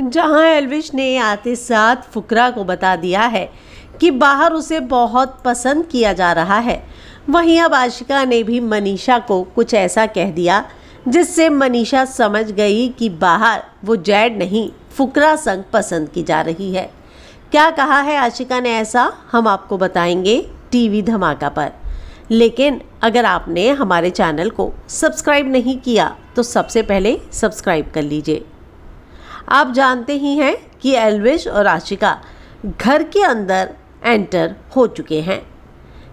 जहां एलविश ने आते साथ फुकरा को बता दिया है कि बाहर उसे बहुत पसंद किया जा रहा है वहीं अब आशिका ने भी मनीषा को कुछ ऐसा कह दिया जिससे मनीषा समझ गई कि बाहर वो जैड नहीं फुकरा संग पसंद की जा रही है क्या कहा है आशिका ने ऐसा हम आपको बताएंगे टीवी धमाका पर लेकिन अगर आपने हमारे चैनल को सब्सक्राइब नहीं किया तो सबसे पहले सब्सक्राइब कर लीजिए आप जानते ही हैं कि एलविश और आशिका घर के अंदर एंटर हो चुके हैं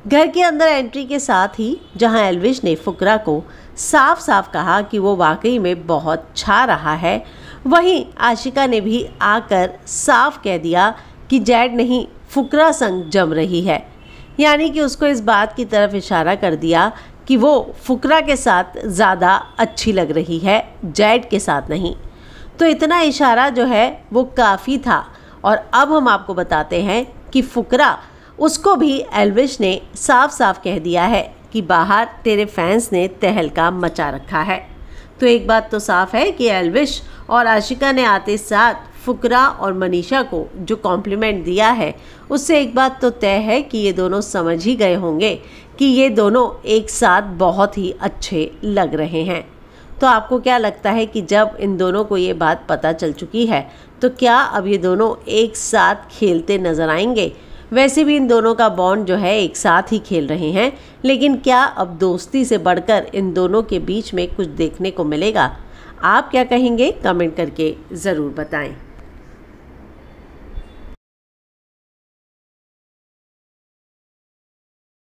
घर के अंदर एंट्री के साथ ही जहां एलविश ने फुकरा को साफ साफ कहा कि वो वाकई में बहुत छा रहा है वहीं आशिका ने भी आकर साफ कह दिया कि जैड नहीं फुकरा संग जम रही है यानी कि उसको इस बात की तरफ इशारा कर दिया कि वो फुकरा के साथ ज़्यादा अच्छी लग रही है जैड के साथ नहीं तो इतना इशारा जो है वो काफ़ी था और अब हम आपको बताते हैं कि फुकरा उसको भी एलविश ने साफ साफ कह दिया है कि बाहर तेरे फैंस ने तहलका मचा रखा है तो एक बात तो साफ है कि एल्विश और आशिका ने आते साथ फुकरा और मनीषा को जो कॉम्प्लीमेंट दिया है उससे एक बात तो तय है कि ये दोनों समझ ही गए होंगे कि ये दोनों एक साथ बहुत ही अच्छे लग रहे हैं तो आपको क्या लगता है कि जब इन दोनों को ये बात पता चल चुकी है तो क्या अब ये दोनों एक साथ खेलते नजर आएंगे वैसे भी इन दोनों का बॉन्ड जो है एक साथ ही खेल रहे हैं लेकिन क्या अब दोस्ती से बढ़कर इन दोनों के बीच में कुछ देखने को मिलेगा आप क्या कहेंगे कमेंट करके ज़रूर बताएं